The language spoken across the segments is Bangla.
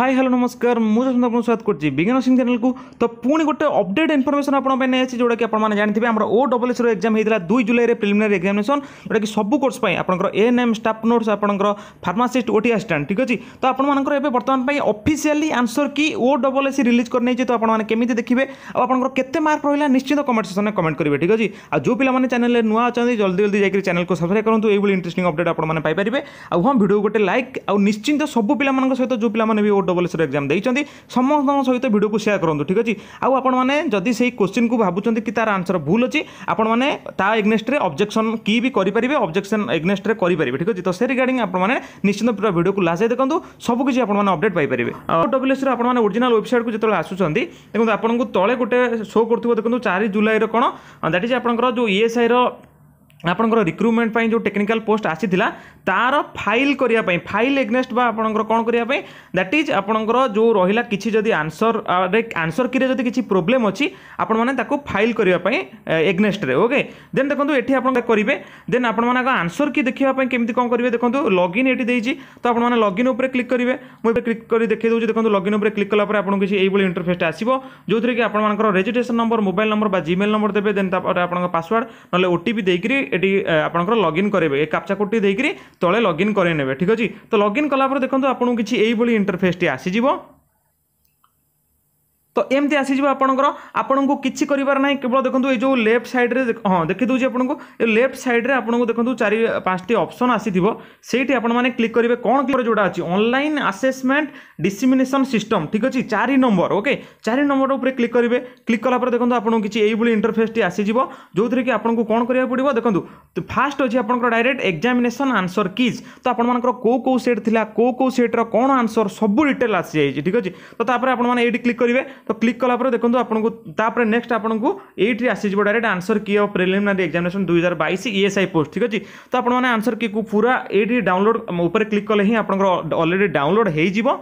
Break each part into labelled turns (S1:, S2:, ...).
S1: ହାଇ ହ୍ୟାଲୋ ନମସ୍କାର ମୁଁ ଯଶନ୍ତ ଆପଣଙ୍କୁ ସ୍ୱାଗତ କରୁଛି ବିଜ୍ଞାନ ସିଂ ଚ୍ୟାନେଲକୁ ତ ପୁଣି ଗୋଟେ ଅପଡେଟ୍ ଇନଫର୍ମେସନ୍ ଆପଣଙ୍କ ପାଇଁ ନେଇ ଆସିଛି ଯେଉଁଟାକି ଆପଣମାନେ ଜାଣିଥିବେ ଆମର ଓ ଡବଲ୍ ଏସ୍ର ଏକ୍ଜାମ୍ ହେଇଥିଲା ଦୁଇ ଜୁଲାଇରେ ପ୍ରିଲିମିନାରୀ ଏକ୍ଜାମିନେସନ୍ ଯେଉଁଟାକି ସବୁ କୋର୍ସ ପାଇଁ ଆପଣଙ୍କର ଏନ୍ ଏମ୍ ଷ୍ଟାଫ୍ ନୋଟ୍ସ ଆପଣଙ୍କର ଫାର୍ମାସିଷ୍ଟ ଓଟି ଆସିଷ୍ଟାଣ୍ଟ ଠିକ୍ ଅଛି ତ ଆପଣମାନଙ୍କର ଏବେ ବର୍ତ୍ତମାନ ପାଇଁ ଅଫିସିଆଲି ଆନ୍ସର୍ କି ଓ ଡବଲ୍ ଏସ୍ ରିଲିଜ୍ କରିନେଇଛି ତ ଆପଣମାନେ କେମିତି ଦେଖିବେ ଆଉ ଆପଣଙ୍କର କେତେ ମାର୍କ ରହିଲା ନିଶ୍ଚିତ କମେଣ୍ଟ ସେକ୍ସନ୍ରେ କମେଣ୍ଟ କରିବେ ଠିକ୍ ଅଛି ଆଉ ଯେଉଁ ପିଲାମାନେ ଚ୍ୟାନେଲରେ ନୂଆ ଅଛନ୍ତି ଜଲ୍ଦି ଜଲ୍ଦି ଯାଇକି ଚ୍ୟାନେଲକୁ ସବସ୍କ୍ରାଇବ୍ କରନ୍ତୁ ଏଇଭଳି ଇଣ୍ଟରେଷ୍ଟିଂ ଅପଡେଟ୍ ଆପଣମାନେ ପାଇପାରିବେ ଆଉ ହଁ ଭିଡ଼ିଓ ଗୋଟେ ଲାଇକ୍ ଆଉ ନିଶ୍ଚିନ୍ତ ସବୁ ପିଲାମାନଙ୍କ ସହିତ ଯେଉଁ ପିଲାମାନେ ବି ଓ ଡବଲ୍ ଏକ୍ଜାମ୍ ଦେଇଛନ୍ତି ସମସ୍ତଙ୍କ ସହିତ ଭିଡ଼ିଓକୁ ସେୟାର କରନ୍ତୁ ଠିକ୍ ଅଛି ଆଉ ଆପଣମାନେ ଯଦି ସେଇ କୋଶ୍ଚିନ୍କୁ ଭାବୁଛନ୍ତି କି ତା'ର ଆନ୍ସର୍ ଭୁଲ୍ ଅଛି ଆପଣମାନେ ତା ଏଗ୍ନେଷ୍ଟରେ ଅବଜେକ୍ସନ୍ କି ବି କରିପାରିବେ ଅବଜେକ୍ସନ୍ ଏଗନେଷ୍ଟରେ କରିପାରିବେ ଠିକ୍ ଅଛି ତ ସେ ରିଗାର୍ଡିଂ ଆପଣମାନେ ନିଶ୍ଚିନ୍ତ ପୁରା ଭିଡ଼ିଓକୁ ଲାଷ୍ଟ ଯାଇ ଦେଖନ୍ତୁ ସବୁକିଛି ଆପଣମାନେ ଅପଡେଟ୍ ପାଇପାରିବେ ଆଉ ଡବ୍ଲ୍ୟୁଏସ୍ର ଆପଣମାନେ ଓରିଜିନାଲ୍ ୱେବସାଇଟ୍କୁ ଯେତେବେଳେ ଆସୁଛନ୍ତି ଦେଖନ୍ତୁ ଆପଣଙ୍କୁ ତଳେ ଗୋଟେ ଶୋ କରୁଥିବ ଦେଖନ୍ତୁ ଚାରି ଜୁଲାଇର କ'ଣ ଦ୍ୟାଟ୍ ଇଜ୍ ଆପଣଙ୍କର ଯେଉଁ ଇଏସ୍ଆଇର ଆପଣଙ୍କର ରିକ୍ରୁଟମେଣ୍ଟ ପାଇଁ ଯେଉଁ ଟେକ୍ନିକାଲ ପୋଷ୍ଟ ଆସିଥିଲା ତା'ର ଫାଇଲ୍ କରିବା ପାଇଁ ଫାଇଲ୍ ଏଗ୍ନେଷ୍ଟ ବା ଆପଣଙ୍କର କ'ଣ କରିବା ପାଇଁ ଦ୍ୟାଟ୍ ଇଜ୍ ଆପଣଙ୍କର ଯେଉଁ ରହିଲା କିଛି ଯଦି ଆନ୍ସର୍ରେ ଆନ୍ସର୍ କିରେ ଯଦି କିଛି ପ୍ରୋବ୍ଲେମ୍ ଅଛି ଆପଣମାନେ ତାକୁ ଫାଇଲ୍ କରିବା ପାଇଁ ଏଗ୍ନେଷ୍ଟରେ ଓକେ ଦେନ୍ ଦେଖନ୍ତୁ ଏଠି ଆପଣ କରିବେ ଦେନ୍ ଆପଣମାନେ ଆଗ ଆନ୍ସର୍ କି ଦେଖିବା ପାଇଁ କେମିତି କ'ଣ କରିବେ ଦେଖନ୍ତୁ ଲଗ୍ଇନ୍ ଏଠି ଦେଇଛି ତ ଆପଣମାନେ ଲଗ୍ଇନ୍ ଉପରେ କ୍ଲିକ୍ କରିବେ ମୁଁ ଏବେ କ୍ଲିକ୍ କରି ଦେଖାଇ ଦେଉଛି ଦେଖନ୍ତୁ ଲଗ୍ଇନ୍ ଉପରେ କ୍ଲିକ୍ କଲା ପରେ ଆପଣଙ୍କୁ କିଛି ଏଇଭଳି ଇଣ୍ଟରଫେସ୍ଟା ଆସିବ ଯେଉଁଥିରେ କି ଆପଣମାନଙ୍କର ରେଜିଷ୍ଟ୍ରେସନ୍ ନମ୍ବର ମୋବାଇଲ୍ ନମ୍ବର ବା ଜିମେଲ୍ ନମ୍ବର ଦେବେ ଦେନ୍ ତାପରେ ଆପଣଙ୍କ ପାସୱାର୍ଡ଼ ନହେଲେ ଓ ଟି ପି ଦେଇକରି এটি আপনার লগ ইন করবে এ কাপচা কোডটি দিয়ে তলে লগ ইন করে নেবে ঠিক আছে তো লগ ইন কলাপরে দেখুন আপনার কিছু এইভাবে ইন্টরফেসটি আসিযোগ তো এমতি আসিযোগ আপনার আপনার কিছু করবার না কেবল দেখুন এই যে লেফট সাইড্রে হ্যাঁ দেখি দেছি আপনার এই লেফট সাইড্রে আপনার দেখুন চারি পাঁচটি অপসন আসিথিব সেইটি আপনার ক্লিক করবে কোণ ক্লিক যেটা আছে অনলাইন আসেসমেন্ট ডিসিমিনেসন সিস্টম ঠিক আছে চারি নম্বর ওকে চারি নম্বর উপরে ক্লিক করবে ক্লিক কলাপরে দেখুন আপনার কিছু এইভাবে ইন্টরফেসটি আসিযোগ যেউথে কি আপনার কোণ করা পড়ব দেখুন ফার্স্ট অছি আপনার ডাইরেক্ট এক্সামিনেসন আনসর কিজ তো আপনার কেউ কেউ সেট লা কেউ কেউ সেট্র কোণ আনসর সবু ডিটেল আসি যাই ঠিক আছে তো তাপরে আপনার এইটি ক্লিক করবে तो क्लिक कलापर देखो आपको नेक्स्ट आपको ये आसीजो direct answer key of preliminary examination दुई हजार बैश ईएसआई पोस्ट ठीक अच्छे तो आपने आंसर की पूरा ये डाउनलोड उपर क्लिक कले हिं आप अलरेडी डाउनलोड हो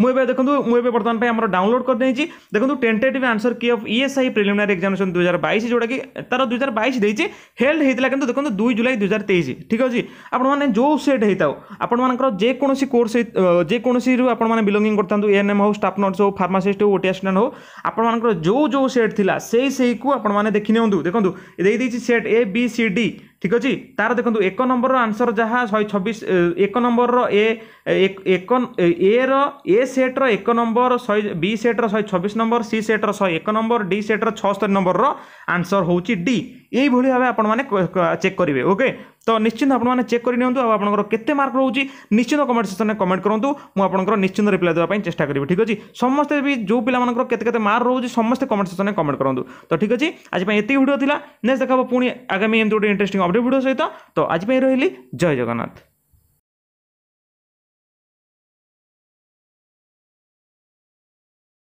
S1: मुझे देखो मुझे बर्तमान आम डाउनलोड कर देती देखो टेन्टेटिव आंसर की अफ आई प्रिलिमिनारी एक्जामेशन दुई हजार बैस जोटा कि तरह दुई हजार बैस देती हेल्ड होता कि देखो दुई जुलाई दुई हजार तेईस ठीक अच्छे आपने जो सेट होता आपर जेकोसी कोर्स जेकोसी आपण बिलंगिंग करता एम हो स्टाफ नर्स हो फार्मासीस्ट हो ओटी आसीस्टाट हो आपर जो जो सेट थी से को आपण देखी निखु देखो set A B C D ଠିକ୍ ଅଛି ତାର ଦେଖନ୍ତୁ ଏକ ନମ୍ବରର ଆନ୍ସର ଯାହା ଶହେ ଛବିଶ ଏକ ନମ୍ବରର ଏ ଏକ ଏର ଏ ସେଟ୍ର ଏକ ନମ୍ବର ଶହେ ବି ସେଟ୍ର ଶହେ ଛବିଶ ନମ୍ବର ସି ସେଟ୍ର ଶହେ ଏକ ନମ୍ବର ଡି ସେଟ୍ର ଛଅସ୍ତରୀ ନମ୍ବରର ଆନ୍ସର ହେଉଛି ଡି এইভাবে ভাবে আপনার চেକ୍ କରିବେ ଓକେ ତ ନିଶ୍ଚିନ୍ତ ଆପଣମାନେ ଚେକ୍ କରିନିଅନ୍ତୁ ଆଉ ଆପଣଙ୍କର କେତେ ମାର୍କ ରହୁଛି ନିଶ୍ଚିନ୍ତ କମେଣ୍ଟ ସେକ୍ସନରେ କମେଣ୍ଟ କରନ୍ତୁ ମୁଁ ଆପଣଙ୍କର ନିଶ୍ଚିନ୍ତ ରିପ୍ଲାଏ ଦେବା ପାଇଁ ଚେଷ୍ଟା କରିବି ଠିକ୍ ଅଛି ସମସ୍ତେ ବି ଯେଉଁ ପିଲାମାନଙ୍କର କେତେ କେତେ ମାର୍କ ରହୁଛି ସମସ୍ତେ କମେଣ୍ଟ ସେକ୍ସନରେ କମେଣ୍ଟ କରନ୍ତୁ ତ ଠିକ୍ ଅଛି ଆଜି ପାଇଁ ଏତିକି ଭିଡ଼ିଓ ଥିଲା ନେକ୍ସଟ ଦେଖା ହେବ ପୁଣି ଆଗାମୀ ଏମିତି ଗୋଟେ ଇଣ୍ଟରେଷ୍ଟିଂ ଅପଡ଼େଟ୍ ଭିଡ଼ିଓ ସହିତ ତ ଆଜି ପାଇଁ ରହିଲି ଜୟ ଜଗନ୍ନାଥ